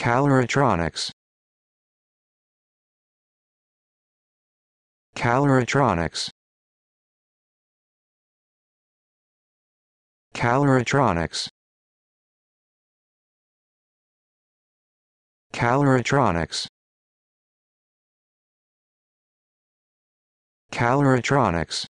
Caloritronics Caloritronics Caloritronics Caloritronics Caloritronics